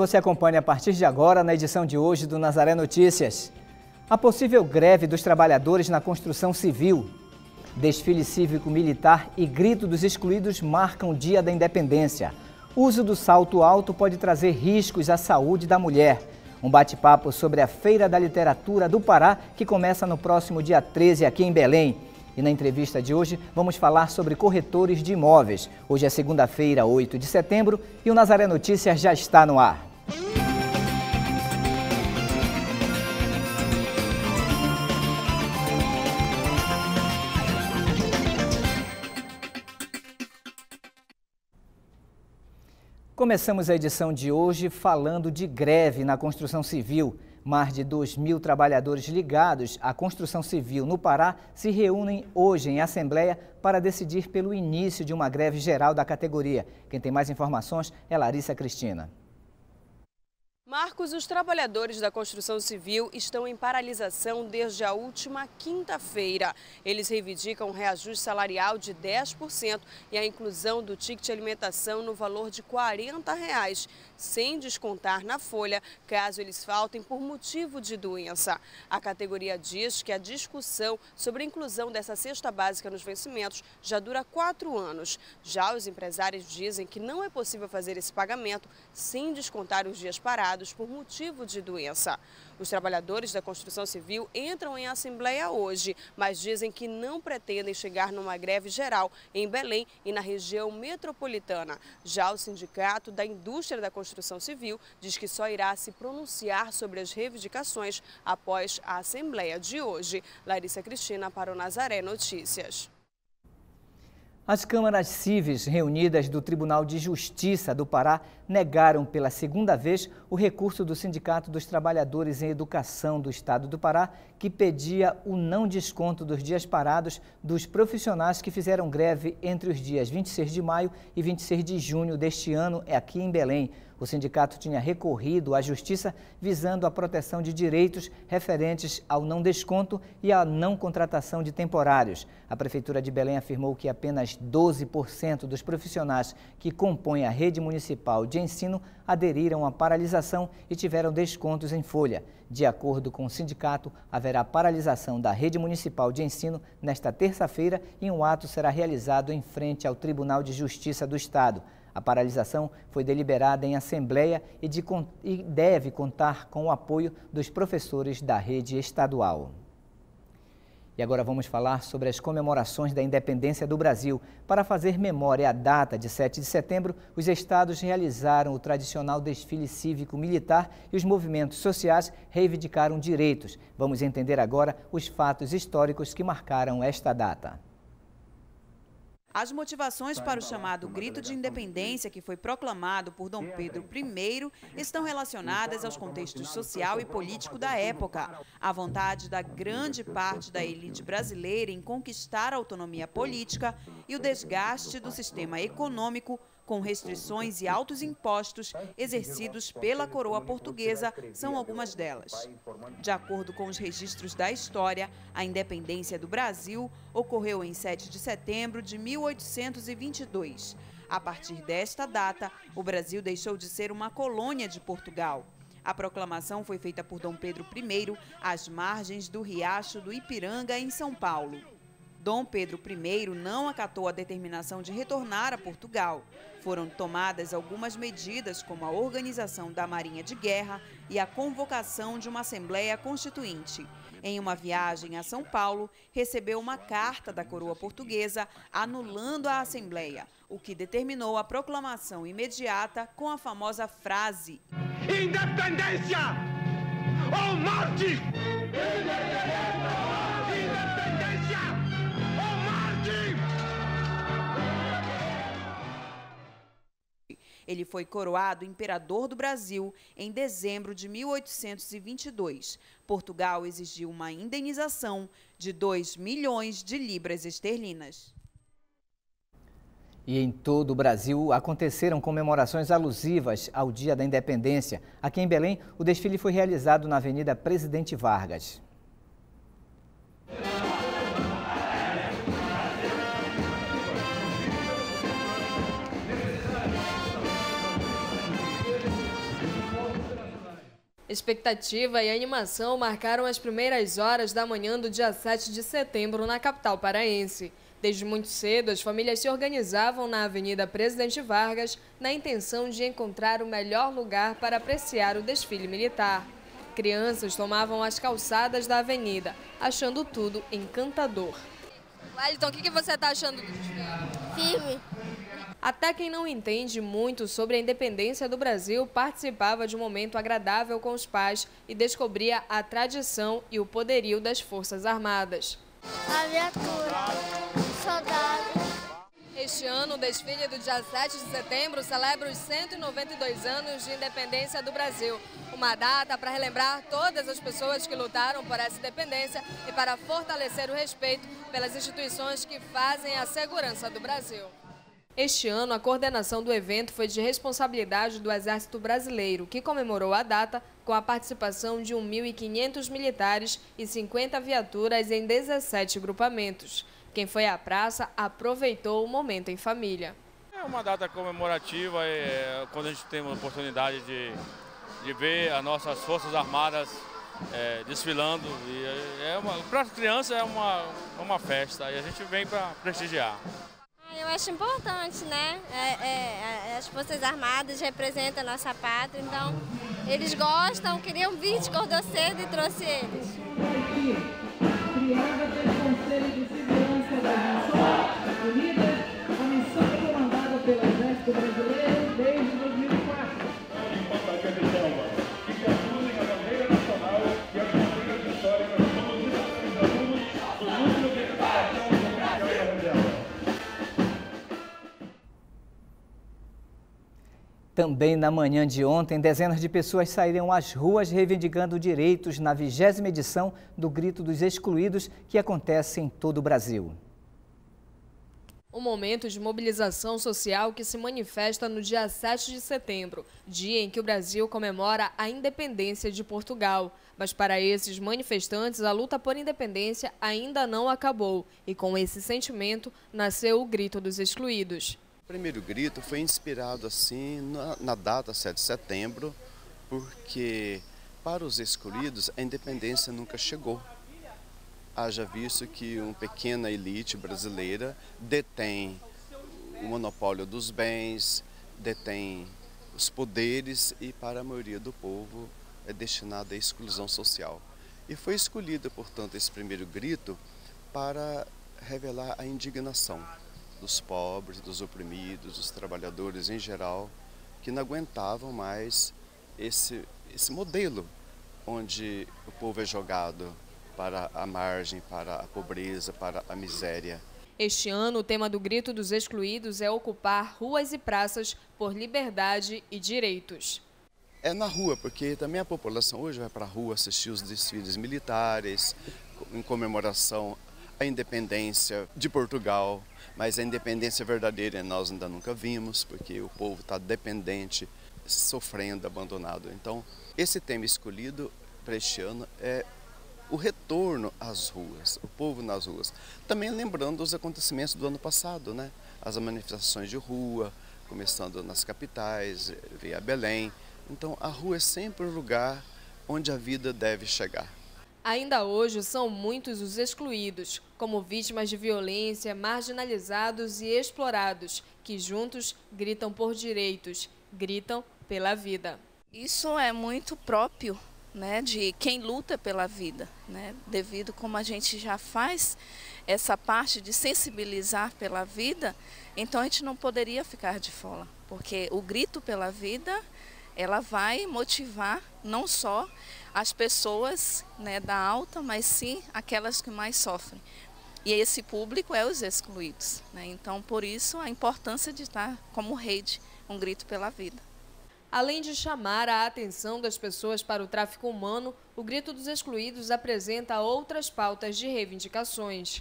Você acompanha a partir de agora na edição de hoje do Nazaré Notícias. A possível greve dos trabalhadores na construção civil. Desfile cívico-militar e grito dos excluídos marcam o Dia da Independência. O uso do salto alto pode trazer riscos à saúde da mulher. Um bate-papo sobre a Feira da Literatura do Pará, que começa no próximo dia 13 aqui em Belém. E na entrevista de hoje vamos falar sobre corretores de imóveis. Hoje é segunda-feira, 8 de setembro, e o Nazaré Notícias já está no ar. Começamos a edição de hoje falando de greve na construção civil. Mais de 2 mil trabalhadores ligados à construção civil no Pará se reúnem hoje em Assembleia para decidir pelo início de uma greve geral da categoria. Quem tem mais informações é Larissa Cristina. Marcos, os trabalhadores da construção civil estão em paralisação desde a última quinta-feira. Eles reivindicam um reajuste salarial de 10% e a inclusão do ticket alimentação no valor de R$ 40. Reais sem descontar na folha, caso eles faltem por motivo de doença. A categoria diz que a discussão sobre a inclusão dessa cesta básica nos vencimentos já dura quatro anos. Já os empresários dizem que não é possível fazer esse pagamento sem descontar os dias parados por motivo de doença. Os trabalhadores da construção civil entram em assembleia hoje, mas dizem que não pretendem chegar numa greve geral em Belém e na região metropolitana. Já o Sindicato da Indústria da Construção Civil diz que só irá se pronunciar sobre as reivindicações após a assembleia de hoje. Larissa Cristina para o Nazaré Notícias. As câmaras civis reunidas do Tribunal de Justiça do Pará negaram pela segunda vez o recurso do Sindicato dos Trabalhadores em Educação do Estado do Pará, que pedia o não desconto dos dias parados dos profissionais que fizeram greve entre os dias 26 de maio e 26 de junho deste ano é aqui em Belém. O sindicato tinha recorrido à justiça visando a proteção de direitos referentes ao não desconto e à não contratação de temporários. A Prefeitura de Belém afirmou que apenas 12% dos profissionais que compõem a rede municipal de ensino aderiram à paralisação e tiveram descontos em folha. De acordo com o sindicato, haverá paralisação da rede municipal de ensino nesta terça-feira e um ato será realizado em frente ao Tribunal de Justiça do Estado. A paralisação foi deliberada em assembleia e, de, e deve contar com o apoio dos professores da rede estadual. E agora vamos falar sobre as comemorações da independência do Brasil. Para fazer memória à data de 7 de setembro, os estados realizaram o tradicional desfile cívico-militar e os movimentos sociais reivindicaram direitos. Vamos entender agora os fatos históricos que marcaram esta data. As motivações para o chamado Grito de Independência, que foi proclamado por Dom é Pedro I, estão então, relacionadas aos contextos social e político da época. A vontade da grande parte da elite brasileira em conquistar a autonomia política e o desgaste do sistema econômico com restrições e altos impostos exercidos pela coroa portuguesa, são algumas delas. De acordo com os registros da história, a independência do Brasil ocorreu em 7 de setembro de 1822. A partir desta data, o Brasil deixou de ser uma colônia de Portugal. A proclamação foi feita por Dom Pedro I às margens do riacho do Ipiranga, em São Paulo. Dom Pedro I não acatou a determinação de retornar a Portugal. Foram tomadas algumas medidas, como a organização da Marinha de Guerra e a convocação de uma Assembleia Constituinte. Em uma viagem a São Paulo, recebeu uma carta da coroa portuguesa anulando a Assembleia, o que determinou a proclamação imediata com a famosa frase: Independência ou morte! Independência! Ele foi coroado imperador do Brasil em dezembro de 1822. Portugal exigiu uma indenização de 2 milhões de libras esterlinas. E em todo o Brasil aconteceram comemorações alusivas ao Dia da Independência. Aqui em Belém, o desfile foi realizado na Avenida Presidente Vargas. Expectativa e animação marcaram as primeiras horas da manhã do dia 7 de setembro na capital paraense. Desde muito cedo, as famílias se organizavam na Avenida Presidente Vargas na intenção de encontrar o melhor lugar para apreciar o desfile militar. Crianças tomavam as calçadas da avenida, achando tudo encantador. Wellington, o que, que você está achando do desfile? Firme. Até quem não entende muito sobre a independência do Brasil participava de um momento agradável com os pais e descobria a tradição e o poderio das Forças Armadas. Aviatura, soldado. Este ano, o desfile do dia 7 de setembro celebra os 192 anos de independência do Brasil. Uma data para relembrar todas as pessoas que lutaram por essa independência e para fortalecer o respeito pelas instituições que fazem a segurança do Brasil. Este ano, a coordenação do evento foi de responsabilidade do Exército Brasileiro, que comemorou a data com a participação de 1.500 militares e 50 viaturas em 17 grupamentos. Quem foi à praça aproveitou o momento em família. É uma data comemorativa, é, quando a gente tem uma oportunidade de, de ver as nossas Forças Armadas é, desfilando. E é para as crianças é uma, é é uma festa e a gente vem para prestigiar eu acho importante, né? É, é, as Forças Armadas representam a nossa pátria, então eles gostam, queriam vir de Cordão cedo e trouxe eles. Criada pelo Conselho de Segurança da Nação Também na manhã de ontem, dezenas de pessoas saíram às ruas reivindicando direitos na vigésima edição do Grito dos Excluídos, que acontece em todo o Brasil. Um momento de mobilização social que se manifesta no dia 7 de setembro, dia em que o Brasil comemora a independência de Portugal. Mas para esses manifestantes, a luta por independência ainda não acabou. E com esse sentimento, nasceu o Grito dos Excluídos. O primeiro grito foi inspirado assim na, na, data 7 de setembro, porque para os escolhidos a independência nunca chegou. Haja visto que uma pequena elite brasileira detém o monopólio dos bens, detém os poderes e para a maioria do povo é destinada à exclusão social. E foi escolhido, portanto, esse primeiro grito para revelar a indignação dos pobres, dos oprimidos, dos trabalhadores em geral, que não aguentavam mais esse, esse modelo onde o povo é jogado para a margem, para a pobreza, para a miséria. Este ano, o tema do Grito dos Excluídos é ocupar ruas e praças por liberdade e direitos. É na rua, porque também a população hoje vai para a rua assistir os desfiles militares, em comemoração a independência de Portugal, mas a independência verdadeira é nós ainda nunca vimos, porque o povo está dependente, sofrendo, abandonado. Então, esse tema escolhido para este ano é o retorno às ruas, o povo nas ruas. Também lembrando os acontecimentos do ano passado, né? As manifestações de rua, começando nas capitais, eh, via Belém. Então, a rua é sempre o lugar onde a vida deve chegar. Ainda hoje são muitos os excluídos, como vítimas de violência, marginalizados e explorados, que juntos gritam por direitos, gritam pela vida. Isso é muito próprio né, de quem luta pela vida, né, devido como a gente já faz essa parte de sensibilizar pela vida, então a gente não poderia ficar de fora, porque o grito pela vida ela vai motivar não só as pessoas né, da alta, mas sim aquelas que mais sofrem. E esse público é os excluídos. Né? Então, por isso, a importância de estar como rede, um grito pela vida. Além de chamar a atenção das pessoas para o tráfico humano, o Grito dos Excluídos apresenta outras pautas de reivindicações.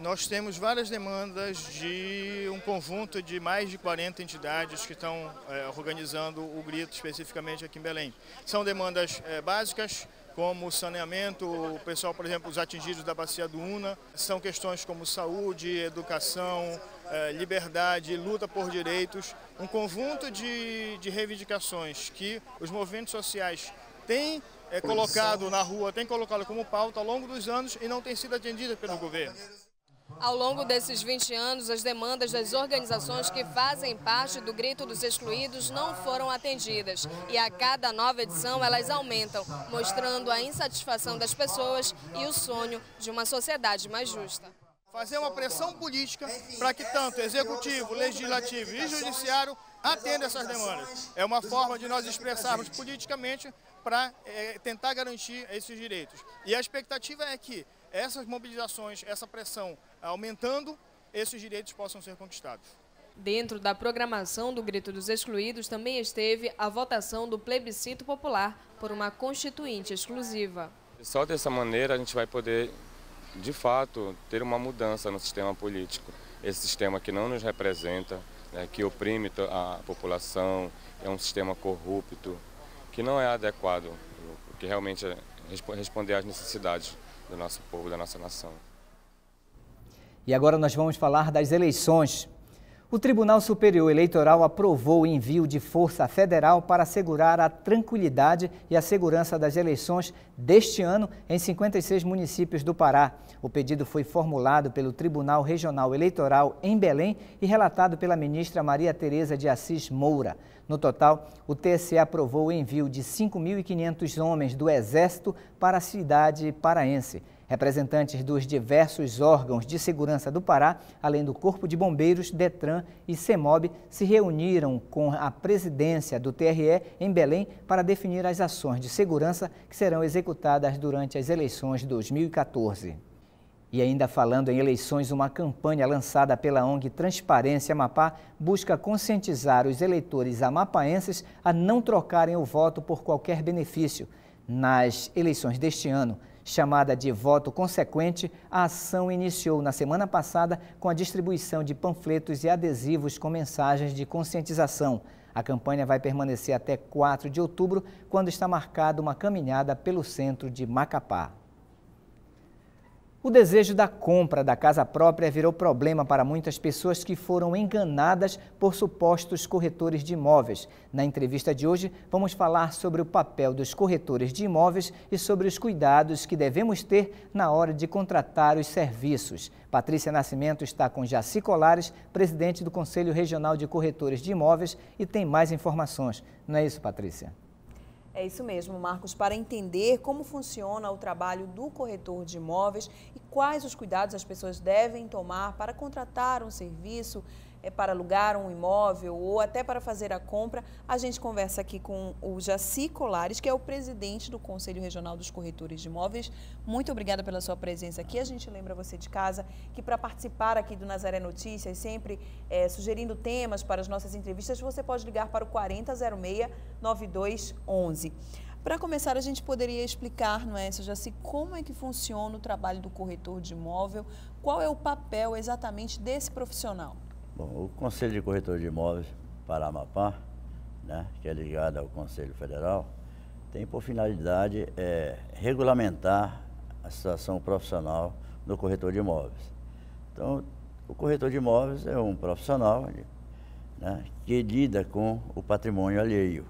Nós temos várias demandas de um conjunto de mais de 40 entidades que estão é, organizando o grito especificamente aqui em Belém. São demandas é, básicas, como saneamento, o pessoal, por exemplo, os atingidos da Bacia do Una, são questões como saúde, educação, é, liberdade, luta por direitos, um conjunto de, de reivindicações que os movimentos sociais têm é, colocado na rua, têm colocado como pauta ao longo dos anos e não têm sido atendidas pelo governo. Ao longo desses 20 anos, as demandas das organizações que fazem parte do Grito dos Excluídos não foram atendidas. E a cada nova edição, elas aumentam, mostrando a insatisfação das pessoas e o sonho de uma sociedade mais justa. Fazer uma pressão política para que tanto executivo, legislativo e judiciário atendam essas demandas. É uma forma de nós expressarmos politicamente para é, eh, tentar garantir esses direitos. E a expectativa é que essas mobilizações, essa pressão aumentando, esses direitos possam ser conquistados. Dentro da programação do Grito dos Excluídos também esteve a votação do plebiscito popular por uma constituinte exclusiva. Só dessa maneira a gente vai poder, de fato, ter uma mudança no sistema político. Esse sistema que não nos representa, né, que oprime a população, é um sistema corrupto, que não é adequado, que realmente é responder às necessidades do nosso povo, da nossa nação. E agora nós vamos falar das eleições. O Tribunal Superior Eleitoral aprovou o envio de força federal para assegurar a tranquilidade e a segurança das eleições deste ano em 56 municípios do Pará. O pedido foi formulado pelo Tribunal Regional Eleitoral em Belém e relatado pela ministra Maria Tereza de Assis Moura. No total, o TSE aprovou o envio de 5.500 homens do Exército para a cidade paraense. Representantes dos diversos órgãos de segurança do Pará, além do Corpo de Bombeiros, Detran e CEMOB, se reuniram com a presidência do TRE em Belém para definir as ações de segurança que serão executadas durante as eleições de 2014. E ainda falando em eleições, uma campanha lançada pela ONG Transparência Amapá busca conscientizar os eleitores amapaenses a não trocarem o voto por qualquer benefício. Nas eleições deste ano, chamada de voto consequente, a ação iniciou na semana passada com a distribuição de panfletos e adesivos com mensagens de conscientização. A campanha vai permanecer até 4 de outubro, quando está marcada uma caminhada pelo centro de Macapá. O desejo da compra da casa própria virou problema para muitas pessoas que foram enganadas por supostos corretores de imóveis. Na entrevista de hoje, vamos falar sobre o papel dos corretores de imóveis e sobre os cuidados que devemos ter na hora de contratar os serviços. Patrícia Nascimento está com Jaci Colares, presidente do Conselho Regional de Corretores de Imóveis, e tem mais informações. Não é isso, Patrícia? É isso mesmo, Marcos. Para entender como funciona o trabalho do corretor de imóveis e quais os cuidados as pessoas devem tomar para contratar um serviço é para alugar um imóvel ou até para fazer a compra, a gente conversa aqui com o Jaci Colares, que é o presidente do Conselho Regional dos Corretores de Imóveis. Muito obrigada pela sua presença aqui. A gente lembra você de casa que para participar aqui do Nazaré Notícias, sempre é, sugerindo temas para as nossas entrevistas, você pode ligar para o 4006 9211. Para começar, a gente poderia explicar, não é, Jaci, como é que funciona o trabalho do corretor de imóvel, qual é o papel exatamente desse profissional? Bom, o Conselho de Corretor de Imóveis para Amapá, né, que é ligado ao Conselho Federal, tem por finalidade é, regulamentar a situação profissional do corretor de imóveis. Então, o corretor de imóveis é um profissional né, que lida com o patrimônio alheio.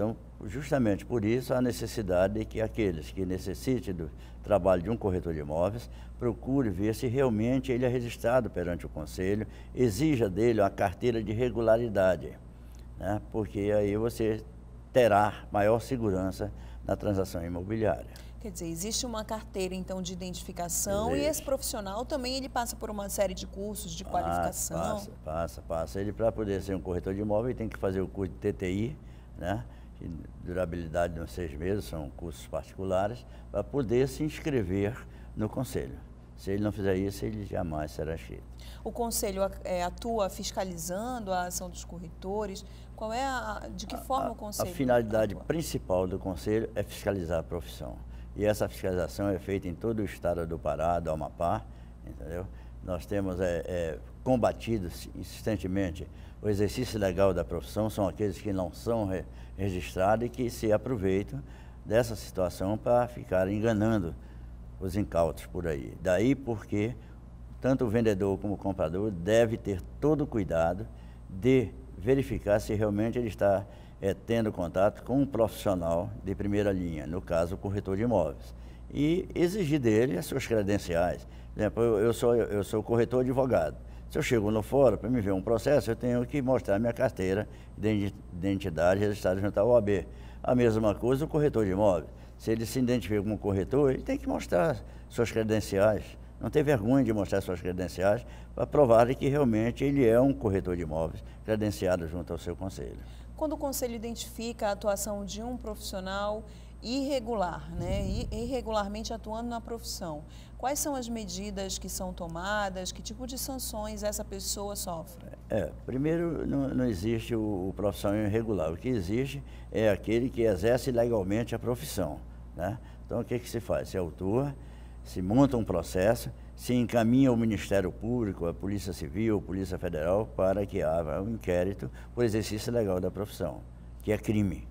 Então, justamente por isso, a necessidade de que aqueles que necessitem do trabalho de um corretor de imóveis procure ver se realmente ele é registrado perante o Conselho, exija dele uma carteira de regularidade, né? porque aí você terá maior segurança na transação imobiliária. Quer dizer, existe uma carteira então de identificação existe. e esse profissional também ele passa por uma série de cursos de ah, qualificação. Passa, passa, passa. Ele para poder ser um corretor de imóvel tem que fazer o curso de TTI, né? que durabilidade de uns seis meses, são cursos particulares, para poder se inscrever no conselho. Se ele não fizer isso, ele jamais será cheio. O conselho eh, atua fiscalizando a ação dos corretores? Qual é a, de que forma o conselho? A finalidade atua? principal do conselho é fiscalizar a profissão. E essa fiscalização é feita em todo o estado do Pará, do Amapá, entendeu? Nós temos é, é, combatido insistentemente o exercício legal da profissão, são aqueles que não são registrado e que se aproveitam dessa situação para ficar enganando os incautos por aí. Daí porque tanto o vendedor como o comprador deve ter todo o cuidado de verificar se realmente ele está é, tendo contato com um profissional de primeira linha, no caso o corretor de imóveis, e exigir dele as suas credenciais. Por exemplo, eu, eu sou, eu sou corretor advogado. Se eu chego no fora para me ver um processo, eu tenho que mostrar minha carteira de identidade registrada junto à OAB. A mesma coisa o corretor de imóveis. Se ele se identifica como corretor, ele tem que mostrar suas credenciais. Não tem vergonha de mostrar suas credenciais para provar que realmente ele é um corretor de imóveis credenciado junto ao seu conselho. Quando o conselho identifica a atuação de um profissional irregular, né? irregularmente atuando na profissão. Quais são as medidas que são tomadas? Que tipo de sanções essa pessoa sofre? É, primeiro, não, não existe o, o profissional irregular. O que existe é aquele que exerce legalmente a profissão. Né? Então, o que, que se faz? Se autua, se monta um processo, se encaminha ao Ministério Público, à Polícia Civil, à Polícia Federal, para que haja um inquérito por exercício legal da profissão, que é crime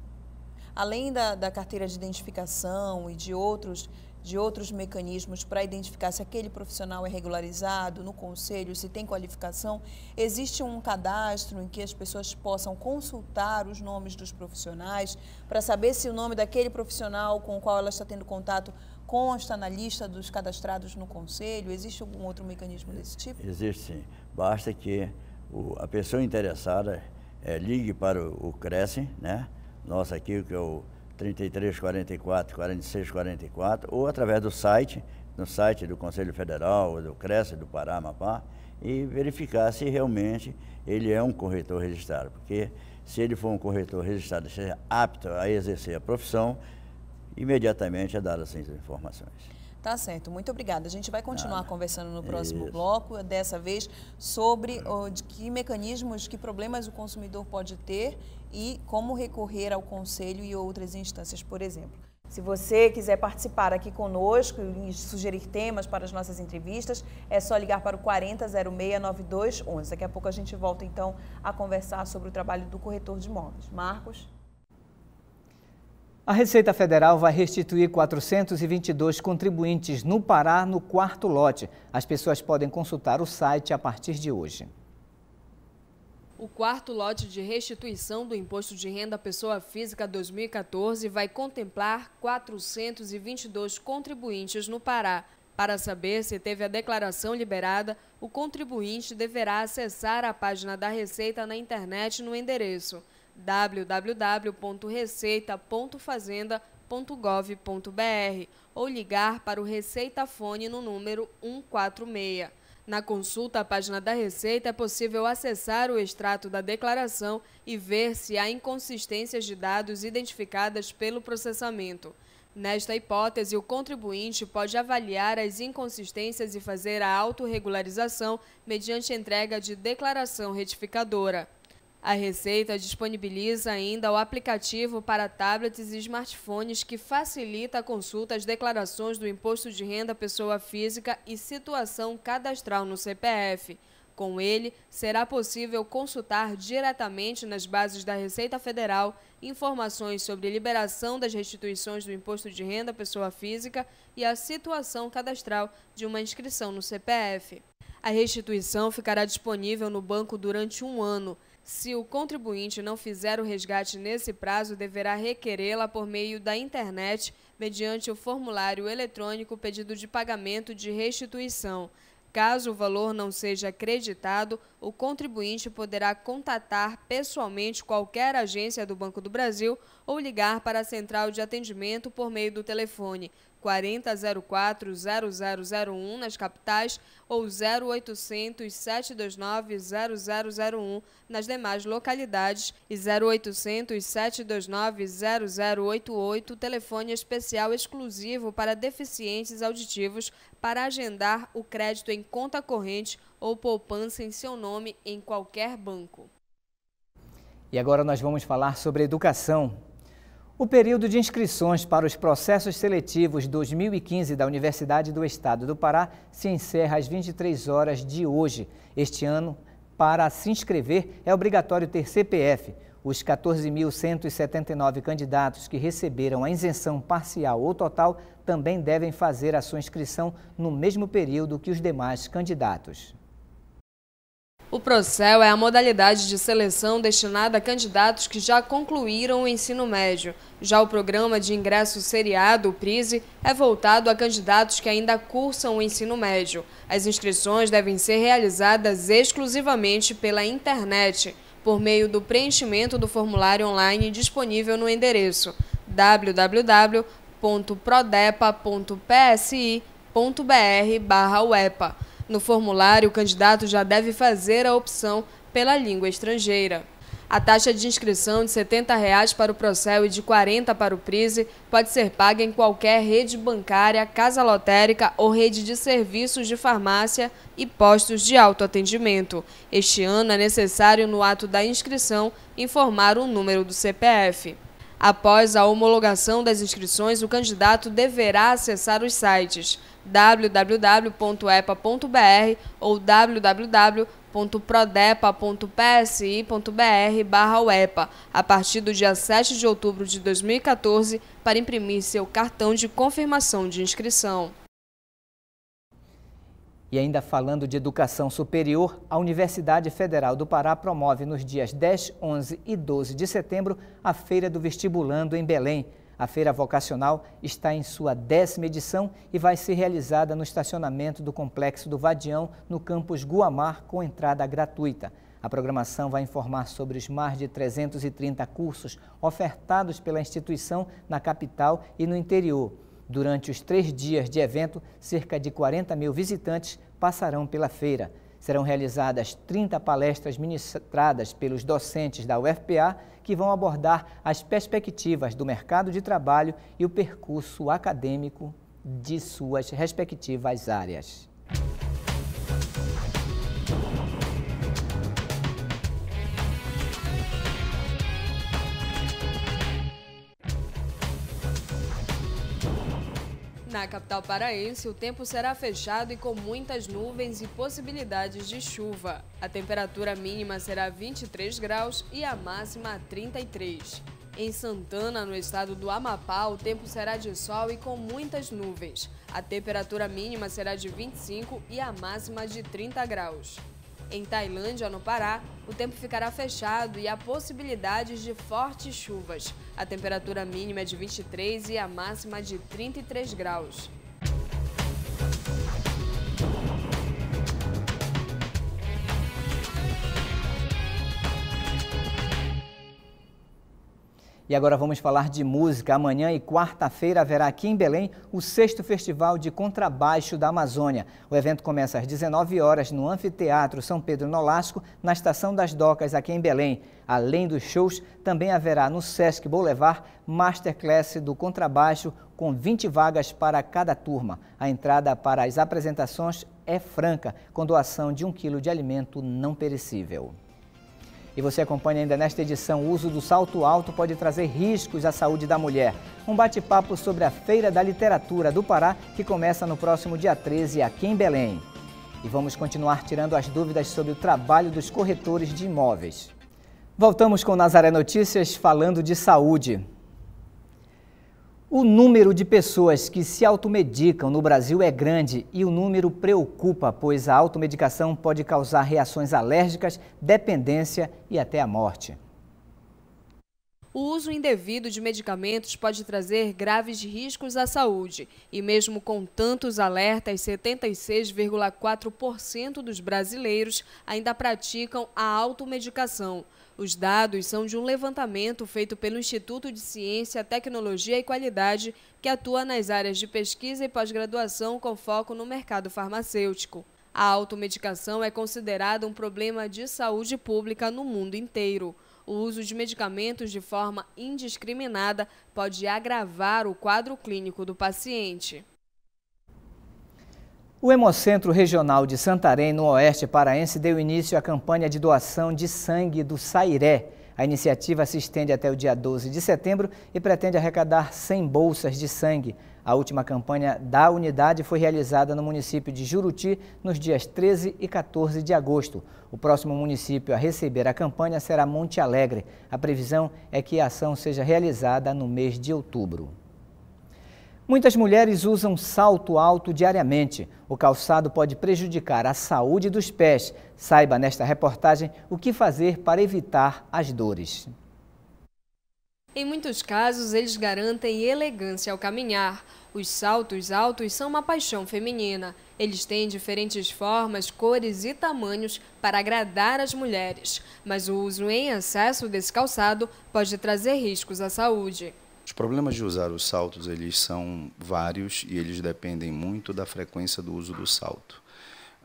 além da, da carteira de identificação e de outros de outros mecanismos para identificar se aquele profissional é regularizado no conselho, se tem qualificação. Existe um cadastro em que as pessoas possam consultar os nomes dos profissionais para saber se o nome daquele profissional com o qual ela está tendo contato consta na lista dos cadastrados no conselho. Existe algum outro mecanismo desse tipo? Existe sim. Basta que o, a pessoa interessada é, ligue para o, o Cresce, né? nossa aqui, que é o 33 44 46 44, ou através do site, no site do Conselho Federal, do Cresce, do Pará, Mapá, e verificar se realmente ele é um corretor registrado. Porque se ele for um corretor registrado e seja apto a exercer a profissão, imediatamente é dada essas informações. Tá certo, muito obrigada. A gente vai continuar ah, conversando no próximo isso. bloco, dessa vez sobre oh, de que mecanismos, que problemas o consumidor pode ter e como recorrer ao conselho e outras instâncias, por exemplo. Se você quiser participar aqui conosco e sugerir temas para as nossas entrevistas, é só ligar para o 40069211. Daqui a pouco a gente volta então a conversar sobre o trabalho do corretor de imóveis. Marcos. A Receita Federal vai restituir 422 contribuintes no Pará no quarto lote. As pessoas podem consultar o site a partir de hoje. O quarto lote de restituição do Imposto de Renda à Pessoa Física 2014 vai contemplar 422 contribuintes no Pará. Para saber se teve a declaração liberada, o contribuinte deverá acessar a página da Receita na internet no endereço www.receita.fazenda.gov.br ou ligar para o Receita Fone no número 146. Na consulta à página da Receita é possível acessar o extrato da declaração e ver se há inconsistências de dados identificadas pelo processamento. Nesta hipótese, o contribuinte pode avaliar as inconsistências e fazer a autorregularização mediante entrega de declaração retificadora. A Receita disponibiliza ainda o aplicativo para tablets e smartphones que facilita a consulta às declarações do Imposto de Renda Pessoa Física e situação cadastral no CPF. Com ele, será possível consultar diretamente nas bases da Receita Federal informações sobre liberação das restituições do imposto de renda pessoa física e a situação cadastral de uma inscrição no CPF. A restituição ficará disponível no banco durante um ano. Se o contribuinte não fizer o resgate nesse prazo, deverá requerê-la por meio da internet, mediante o formulário eletrônico pedido de pagamento de restituição. Caso o valor não seja acreditado, o contribuinte poderá contatar pessoalmente qualquer agência do Banco do Brasil ou ligar para a central de atendimento por meio do telefone 4004-0001 nas capitais ou 0800 729 0001 nas demais localidades e 0800 729 0088, telefone especial exclusivo para deficientes auditivos para agendar o crédito em conta corrente ou poupança em seu nome em qualquer banco. E agora nós vamos falar sobre educação. O período de inscrições para os processos seletivos 2015 da Universidade do Estado do Pará se encerra às 23 horas de hoje. Este ano, para se inscrever, é obrigatório ter CPF. Os 14.179 candidatos que receberam a isenção parcial ou total também devem fazer a sua inscrição no mesmo período que os demais candidatos. O Procel é a modalidade de seleção destinada a candidatos que já concluíram o ensino médio. Já o programa de ingresso seriado, o PRISE, é voltado a candidatos que ainda cursam o ensino médio. As inscrições devem ser realizadas exclusivamente pela internet, por meio do preenchimento do formulário online disponível no endereço www.prodepa.psi.br/uepa no formulário, o candidato já deve fazer a opção pela língua estrangeira. A taxa de inscrição de R$ 70,00 para o Procel e de R$ 40,00 para o Prise pode ser paga em qualquer rede bancária, casa lotérica ou rede de serviços de farmácia e postos de autoatendimento. Este ano é necessário, no ato da inscrição, informar o número do CPF. Após a homologação das inscrições, o candidato deverá acessar os sites www.epa.br ou www.prodepa.psi.br barra UEPA a partir do dia 7 de outubro de 2014 para imprimir seu cartão de confirmação de inscrição. E ainda falando de educação superior, a Universidade Federal do Pará promove nos dias 10, 11 e 12 de setembro a Feira do Vestibulando em Belém. A feira vocacional está em sua décima edição e vai ser realizada no estacionamento do Complexo do Vadião, no campus Guamar, com entrada gratuita. A programação vai informar sobre os mais de 330 cursos ofertados pela instituição na capital e no interior. Durante os três dias de evento, cerca de 40 mil visitantes passarão pela feira. Serão realizadas 30 palestras ministradas pelos docentes da UFPA que vão abordar as perspectivas do mercado de trabalho e o percurso acadêmico de suas respectivas áreas. na capital paraense, o tempo será fechado e com muitas nuvens e possibilidades de chuva. A temperatura mínima será 23 graus e a máxima 33. Em Santana, no estado do Amapá, o tempo será de sol e com muitas nuvens. A temperatura mínima será de 25 e a máxima de 30 graus. Em Tailândia, no Pará, o tempo ficará fechado e há possibilidades de fortes chuvas. A temperatura mínima é de 23 e a máxima de 33 graus. E agora vamos falar de música. Amanhã e quarta-feira haverá aqui em Belém o sexto Festival de Contrabaixo da Amazônia. O evento começa às 19 horas no Anfiteatro São Pedro Nolasco, na Estação das Docas, aqui em Belém. Além dos shows, também haverá no Sesc Boulevard Masterclass do Contrabaixo, com 20 vagas para cada turma. A entrada para as apresentações é franca, com doação de um quilo de alimento não perecível. E você acompanha ainda nesta edição: o uso do salto alto pode trazer riscos à saúde da mulher. Um bate-papo sobre a Feira da Literatura do Pará, que começa no próximo dia 13 aqui em Belém. E vamos continuar tirando as dúvidas sobre o trabalho dos corretores de imóveis. Voltamos com Nazaré Notícias falando de saúde. O número de pessoas que se automedicam no Brasil é grande e o número preocupa, pois a automedicação pode causar reações alérgicas, dependência e até a morte. O uso indevido de medicamentos pode trazer graves riscos à saúde. E mesmo com tantos alertas, 76,4% dos brasileiros ainda praticam a automedicação. Os dados são de um levantamento feito pelo Instituto de Ciência, Tecnologia e Qualidade, que atua nas áreas de pesquisa e pós-graduação com foco no mercado farmacêutico. A automedicação é considerada um problema de saúde pública no mundo inteiro. O uso de medicamentos de forma indiscriminada pode agravar o quadro clínico do paciente. O Hemocentro Regional de Santarém, no Oeste Paraense, deu início à campanha de doação de sangue do Sairé. A iniciativa se estende até o dia 12 de setembro e pretende arrecadar 100 bolsas de sangue. A última campanha da unidade foi realizada no município de Juruti nos dias 13 e 14 de agosto. O próximo município a receber a campanha será Monte Alegre. A previsão é que a ação seja realizada no mês de outubro. Muitas mulheres usam salto alto diariamente. O calçado pode prejudicar a saúde dos pés. Saiba nesta reportagem o que fazer para evitar as dores. Em muitos casos, eles garantem elegância ao caminhar. Os saltos altos são uma paixão feminina. Eles têm diferentes formas, cores e tamanhos para agradar as mulheres. Mas o uso em excesso desse calçado pode trazer riscos à saúde problemas de usar os saltos eles são vários e eles dependem muito da frequência do uso do salto.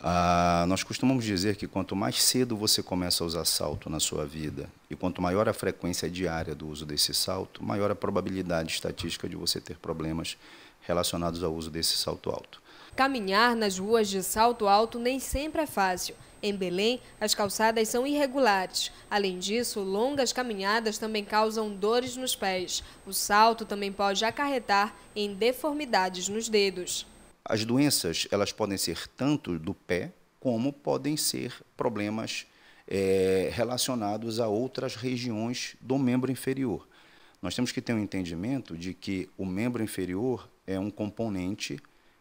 Ah, nós costumamos dizer que quanto mais cedo você começa a usar salto na sua vida e quanto maior a frequência diária do uso desse salto, maior a probabilidade estatística de você ter problemas relacionados ao uso desse salto alto. Caminhar nas ruas de salto alto nem sempre é fácil. Em Belém, as calçadas são irregulares. Além disso, longas caminhadas também causam dores nos pés. O salto também pode acarretar em deformidades nos dedos. As doenças elas podem ser tanto do pé como podem ser problemas é, relacionados a outras regiões do membro inferior. Nós temos que ter um entendimento de que o membro inferior é um componente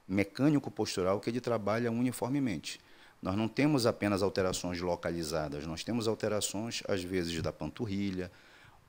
mecânico postural que ele trabalha uniformemente. Nós não temos apenas alterações localizadas, nós temos alterações, às vezes, da panturrilha.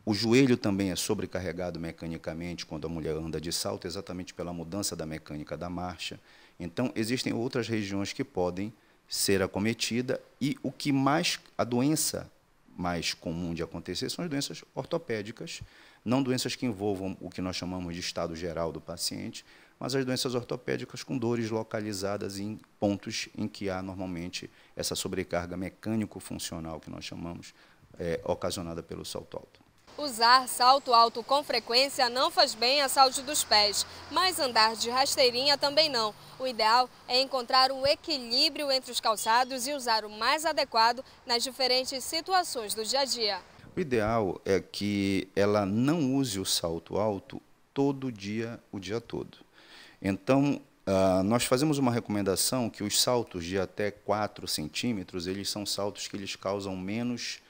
O joelho também é sobrecarregado mecanicamente quando a mulher anda de salto, exatamente pela mudança da mecânica da marcha. Então, existem outras regiões que podem ser acometidas e o que mais a doença mais comum de acontecer são as doenças ortopédicas, não doenças que envolvam o que nós chamamos de estado geral do paciente, mas as doenças ortopédicas com dores localizadas em pontos em que há normalmente essa sobrecarga mecânico-funcional que nós chamamos, é, ocasionada pelo salto alto. Usar salto alto com frequência não faz bem à saúde dos pés, mas andar de rasteirinha também não. O ideal é encontrar o equilíbrio entre os calçados e usar o mais adequado nas diferentes situações do dia a dia. O ideal é que ela não use o salto alto todo dia, o dia todo. Então, uh, nós fazemos uma recomendação que os saltos de até 4 centímetros, eles são saltos que eles causam menos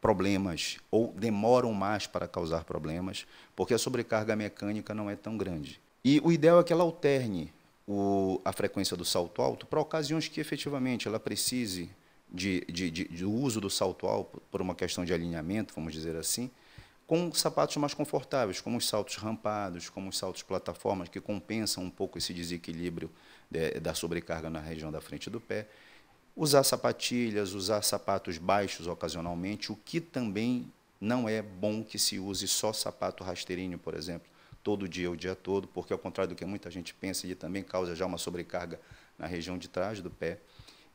problemas ou demoram mais para causar problemas, porque a sobrecarga mecânica não é tão grande. E o ideal é que ela alterne o, a frequência do salto alto para ocasiões que efetivamente ela precise de, de, de, de uso do salto alto por uma questão de alinhamento, vamos dizer assim, com sapatos mais confortáveis, como os saltos rampados, como os saltos plataformas, que compensam um pouco esse desequilíbrio de, da sobrecarga na região da frente do pé. Usar sapatilhas, usar sapatos baixos ocasionalmente, o que também não é bom que se use só sapato rasteirinho, por exemplo, todo dia, o dia todo, porque ao contrário do que muita gente pensa, ele também causa já uma sobrecarga na região de trás do pé.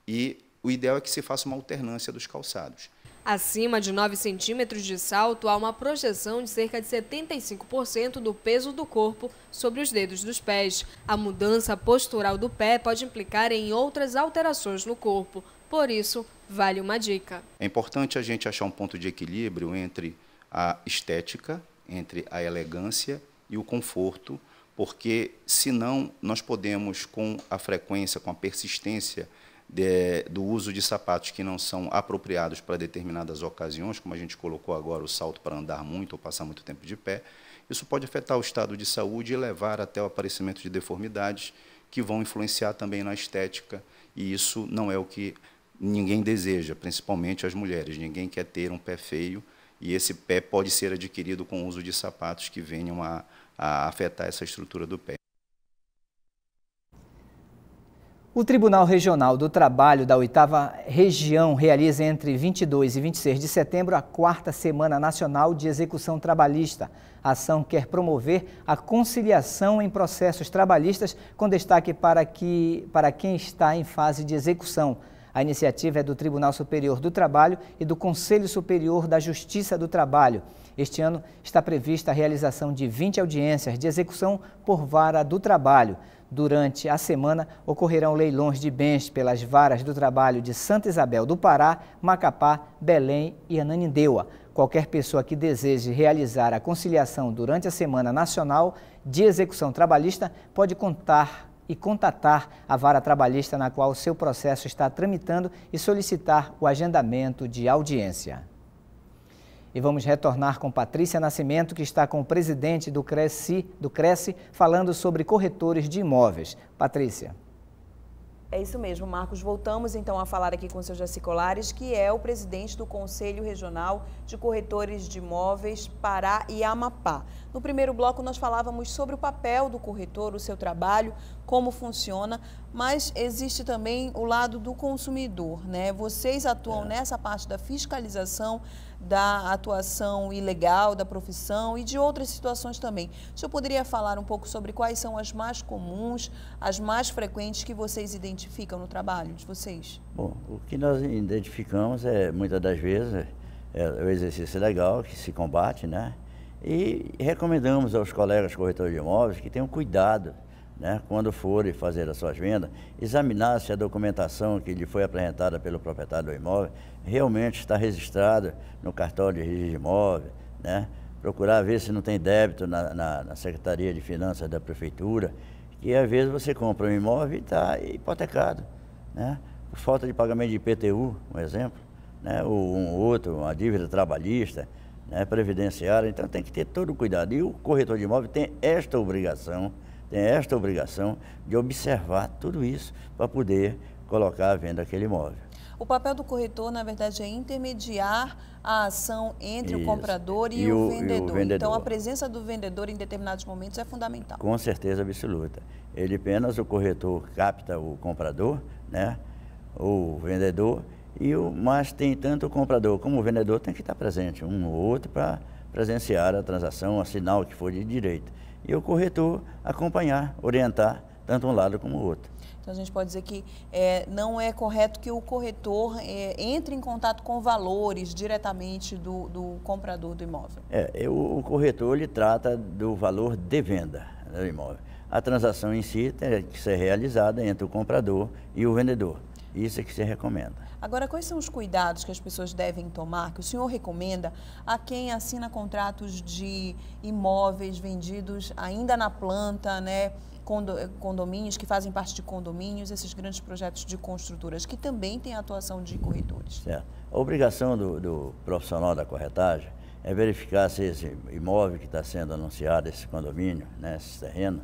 E o ideal é que se faça uma alternância dos calçados. Acima de 9 centímetros de salto, há uma projeção de cerca de 75% do peso do corpo sobre os dedos dos pés. A mudança postural do pé pode implicar em outras alterações no corpo. Por isso, vale uma dica. É importante a gente achar um ponto de equilíbrio entre a estética, entre a elegância e o conforto, porque senão nós podemos, com a frequência, com a persistência, de, do uso de sapatos que não são apropriados para determinadas ocasiões, como a gente colocou agora, o salto para andar muito ou passar muito tempo de pé, isso pode afetar o estado de saúde e levar até o aparecimento de deformidades que vão influenciar também na estética, e isso não é o que ninguém deseja, principalmente as mulheres. Ninguém quer ter um pé feio, e esse pé pode ser adquirido com o uso de sapatos que venham a, a afetar essa estrutura do pé. O Tribunal Regional do Trabalho da Oitava Região realiza entre 22 e 26 de setembro a quarta Semana Nacional de Execução Trabalhista. A ação quer promover a conciliação em processos trabalhistas, com destaque para, que, para quem está em fase de execução. A iniciativa é do Tribunal Superior do Trabalho e do Conselho Superior da Justiça do Trabalho. Este ano está prevista a realização de 20 audiências de execução por vara do trabalho. Durante a semana, ocorrerão leilões de bens pelas varas do trabalho de Santa Isabel do Pará, Macapá, Belém e Ananindeua. Qualquer pessoa que deseje realizar a conciliação durante a Semana Nacional de Execução Trabalhista pode contar e contatar a vara trabalhista na qual seu processo está tramitando e solicitar o agendamento de audiência. E vamos retornar com Patrícia Nascimento, que está com o presidente do Cresce, do Cresce falando sobre corretores de imóveis. Patrícia. É isso mesmo, Marcos. Voltamos então a falar aqui com o seu Jaci Colares, que é o presidente do Conselho Regional de Corretores de Imóveis Pará e Amapá. No primeiro bloco nós falávamos sobre o papel do corretor, o seu trabalho, como funciona, mas existe também o lado do consumidor, né? Vocês atuam é. nessa parte da fiscalização da atuação ilegal da profissão e de outras situações também. O senhor poderia falar um pouco sobre quais são as mais comuns, as mais frequentes que vocês identificam no trabalho de vocês? Bom, o que nós identificamos é, muitas das vezes, é, é o exercício legal que se combate, né? E recomendamos aos colegas corretores de imóveis que tenham cuidado né, quando forem fazer as suas vendas, examinar se a documentação que lhe foi apresentada pelo proprietário do imóvel realmente está registrada no cartório de registro de imóvel, né, procurar ver se não tem débito na, na, na, Secretaria de Finanças da Prefeitura, que às vezes você compra um imóvel e está hipotecado, né, por falta de pagamento de IPTU, um exemplo, né, ou um outro, uma dívida trabalhista, né, previdenciária, então tem que ter todo o cuidado. E o corretor de imóvel tem esta obrigação tem esta obrigação de observar tudo isso para poder colocar a venda aquele imóvel. O papel do corretor, na verdade, é intermediar a ação entre isso. o comprador e, e, o, o vendedor. e, o, vendedor. Então, a presença do vendedor em determinados momentos é fundamental. Com certeza absoluta. Ele apenas, o corretor, capta o comprador, né? o vendedor, e o, mas tem tanto o comprador como o vendedor tem que estar presente, um ou outro, para presenciar a transação, assinar o que for de direito e o corretor acompanhar, orientar, tanto um lado como o outro. Então a gente pode dizer que é, não é correto que o corretor é, entre em contato com valores diretamente do, do comprador do imóvel. É, é o, o corretor ele trata do valor de venda do imóvel. A transação em si tem que ser realizada entre o comprador e o vendedor. Isso é que se recomenda. Agora, quais são os cuidados que as pessoas devem tomar, que o senhor recomenda a quem assina contratos de imóveis vendidos ainda na planta, né? condomínios que fazem parte de condomínios, esses grandes projetos de construtoras que também têm a atuação de corretores. Certo. A obrigação do, do profissional da corretagem é verificar se esse imóvel que está sendo anunciado, esse condomínio, né, esse terreno,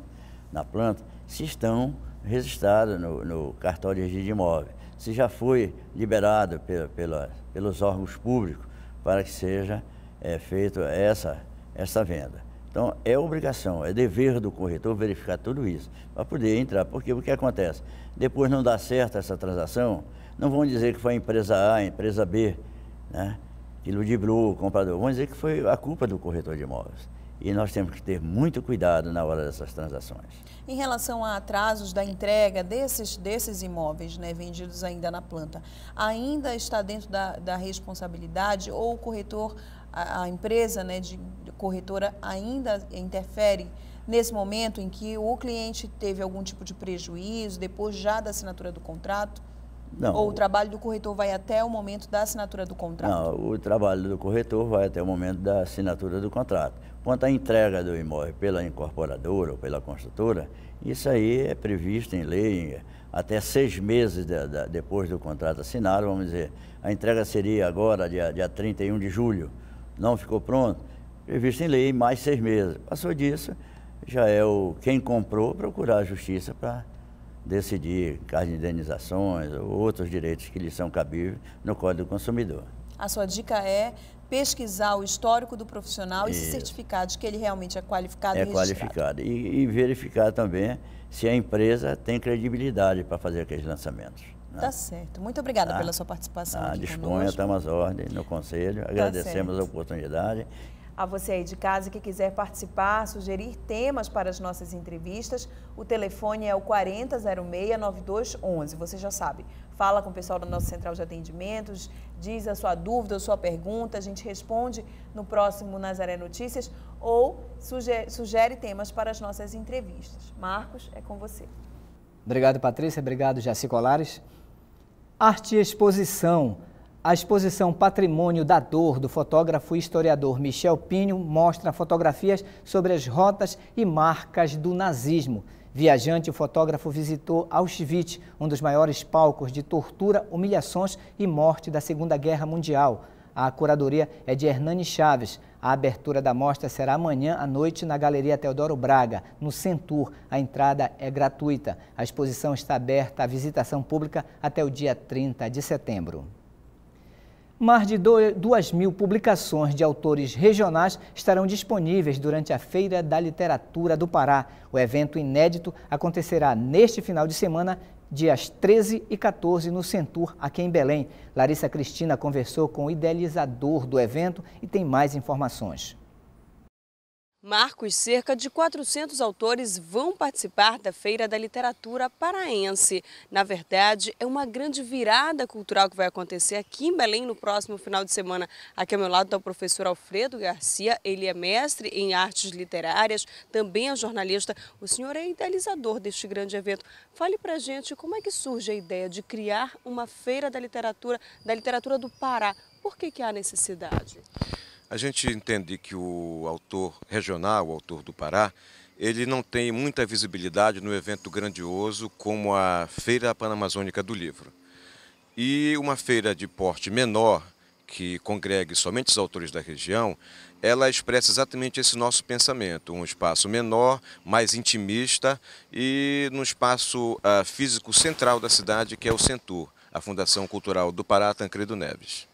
na planta, se estão registrados no, no cartório de de imóvel se já foi liberado pela, pela, pelos órgãos públicos para que seja é, feita essa, essa venda. Então, é obrigação, é dever do corretor verificar tudo isso, para poder entrar. Porque o que acontece? Depois não dá certo essa transação, não vão dizer que foi a empresa A, a empresa B, né? que ludibrou o comprador. Vão dizer que foi a culpa do corretor de imóveis e nós temos que ter muito cuidado na hora dessas transações. Em relação a atrasos da entrega desses, desses imóveis né, vendidos ainda na planta, ainda está dentro da, da responsabilidade ou o corretor, a, a empresa né, de, de corretora ainda interfere nesse momento em que o cliente teve algum tipo de prejuízo depois já da assinatura do contrato? Não. Ou o trabalho do corretor vai até o momento da assinatura do contrato? Não, o trabalho do corretor vai até o momento da assinatura do contrato. Quanto à entrega do imóvel pela incorporadora ou pela construtora, isso aí é previsto em lei até seis meses de, de, depois do contrato assinado, vamos dizer. A entrega seria agora, dia, dia 31 de julho. Não ficou pronto? Previsto em lei, mais seis meses. Passou disso, já é o quem comprou procurar a justiça para decidir caso de indenizações ou outros direitos que lhe são cabíveis no Código do Consumidor. A sua dica é pesquisar o histórico do profissional e se certificar de que ele realmente é qualificado é e qualificado. E, e, verificar também se a empresa tem credibilidade para fazer aqueles lançamentos. Né? Tá certo. Muito obrigada tá? pela sua participação. Ah, tá, disponha, estamos às ordens no Conselho. Tá Agradecemos tá a oportunidade a você aí de casa que quiser participar, sugerir temas para as nossas entrevistas, o telefone é o 4006-9211. Você já sabe, fala com o pessoal da nossa central de atendimentos, diz a sua dúvida, a sua pergunta, a gente responde no próximo Nazaré Notícias ou sugere, sugere temas para as nossas entrevistas. Marcos, é com você. Obrigado, Patrícia. Obrigado, Jaci Colares. Arte e Exposição. A exposição Patrimônio da Dor do fotógrafo e historiador Michel Pinho mostra fotografias sobre as rotas e marcas do nazismo. Viajante, o fotógrafo visitou Auschwitz, um dos maiores palcos de tortura, humilhações e morte da Segunda Guerra Mundial. A curadoria é de Hernani Chaves. A abertura da mostra será amanhã à noite na Galeria Teodoro Braga, no Centur. A entrada é gratuita. A exposição está aberta à visitação pública até o dia 30 de setembro. Mais de 2 mil publicações de autores regionais estarão disponíveis durante a Feira da Literatura do Pará. O evento inédito acontecerá neste final de semana, dias 13 e 14, no Centur, aqui em Belém. Larissa Cristina conversou com o idealizador do evento e tem mais informações. Marcos, cerca de 400 autores vão participar da Feira da Literatura Paraense. Na verdade, é uma grande virada cultural que vai acontecer aqui em Belém no próximo final de semana. Aqui ao meu lado está o professor Alfredo Garcia, ele é mestre em artes literárias, também é jornalista. O senhor é idealizador deste grande evento. Fale a gente como é que surge a ideia de criar uma Feira da Literatura, da Literatura do Pará. Por que, que há necessidade? A gente entende que o autor regional, o autor do Pará, ele não tem muita visibilidade no evento grandioso como a Feira Panamazônica do Livro. E uma feira de porte menor, que congregue somente os autores da região, ela expressa exatamente esse nosso pensamento, um espaço menor, mais intimista e no espaço uh, físico central da cidade, que é o Centur, a Fundação Cultural do Pará Tancredo Neves.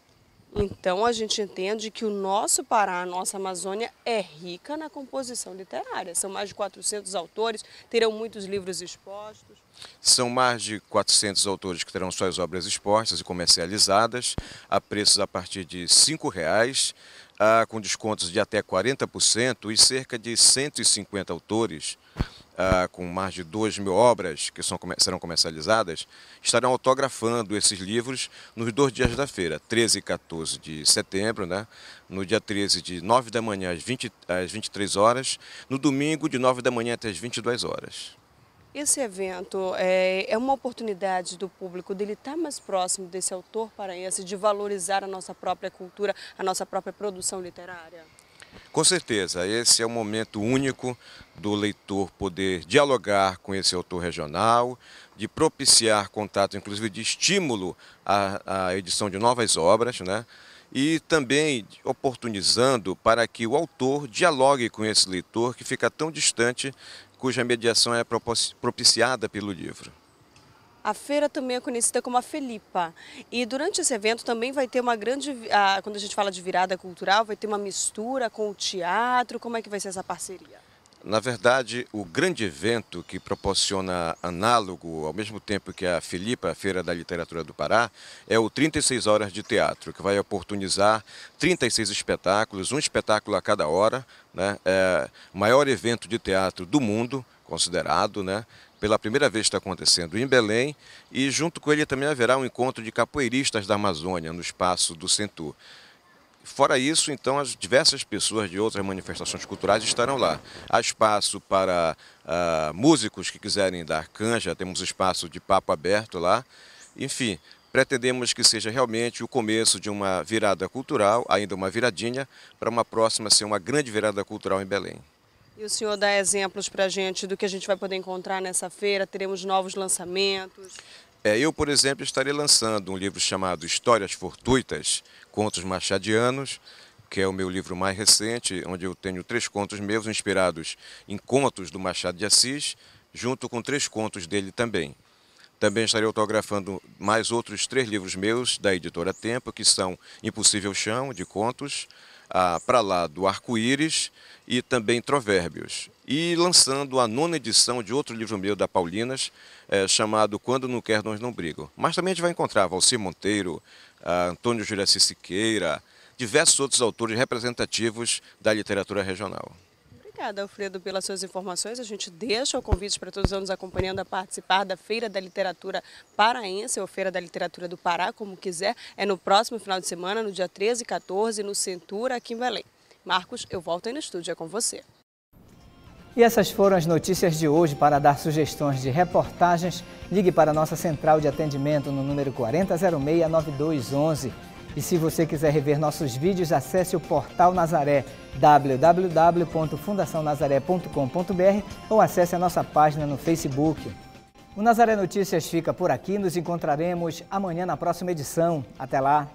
Então a gente entende que o nosso Pará, a nossa Amazônia é rica na composição literária. São mais de 400 autores, terão muitos livros expostos. São mais de 400 autores que terão suas obras expostas e comercializadas a preços a partir de R$ 5,00. Ah, com descontos de até 40% e cerca de 150 autores ah, com mais de 2 mil obras que são, serão comercializadas, estarão autografando esses livros nos dois dias da feira, 13 e 14 de setembro, né? no dia 13 de 9 da manhã às, 20, às 23 horas, no domingo de 9 da manhã até as 22 horas. Esse evento é, é, uma oportunidade do público dele estar mais próximo desse autor paraense, de valorizar a nossa própria cultura, a nossa própria produção literária? Com certeza, esse é um momento único do leitor poder dialogar com esse autor regional, de propiciar contato, inclusive de estímulo à, à edição de novas obras, né? e também oportunizando para que o autor dialogue com esse leitor que fica tão distante, cuja mediação é propiciada pelo livro. A feira também é conhecida como a Felipa. E durante esse evento também vai ter uma grande, ah, quando a gente fala de virada cultural, vai ter uma mistura com o teatro. Como é que vai ser essa parceria? Na verdade, o grande evento que proporciona análogo, ao mesmo tempo que a Felipa, a Feira da Literatura do Pará, é o 36 Horas de Teatro, que vai oportunizar 36 espetáculos, um espetáculo a cada hora, né? É o maior evento de teatro do mundo, considerado, né? Pela primeira vez está acontecendo em Belém e junto com ele também haverá um encontro de capoeiristas da Amazônia no espaço do Centur. Fora isso, então, as diversas pessoas de outras manifestações culturais estarão lá. Há espaço para uh, músicos que quiserem dar canja, temos espaço de papo aberto lá. Enfim, pretendemos que seja realmente o começo de uma virada cultural, ainda uma viradinha, para uma próxima ser uma grande virada cultural em Belém. E o senhor dá exemplos para a gente do que a gente vai poder encontrar nessa feira? Teremos novos lançamentos? É, eu, por exemplo, estarei lançando um livro chamado Histórias Fortuitas, Contos Machadianos, que é o meu livro mais recente, onde eu tenho três contos meus inspirados em contos do Machado de Assis, junto com três contos dele também. Também estarei autografando mais outros três livros meus da editora Tempo, que são Impossível Chão, de contos, ah, para lá do Arco-Íris e também Provérbios. E lançando a nona edição de outro livro meu da Paulinas, eh, chamado Quando Não Quer Nós Não Brigam. Mas também a gente vai encontrar Valci Monteiro, ah, Antônio Juraci Siqueira, diversos outros autores representativos da literatura regional. Obrigada, Alfredo, pelas suas informações. A gente deixa o convite para todos os anos acompanhando a participar da Feira da Literatura Paraense, ou Feira da Literatura do Pará, como quiser. É no próximo final de semana, no dia 13 e 14, no Centura, aqui em Belém. Marcos, eu volto aí no estúdio, é com você. E essas foram as notícias de hoje. Para dar sugestões de reportagens, ligue para a nossa central de atendimento no número 4006 9211. E se você quiser rever nossos vídeos, acesse o portal Nazaré www.fundacionazaré.com.br ou acesse a nossa página no Facebook. O Nazaré Notícias fica por aqui, nos encontraremos amanhã na próxima edição. Até lá!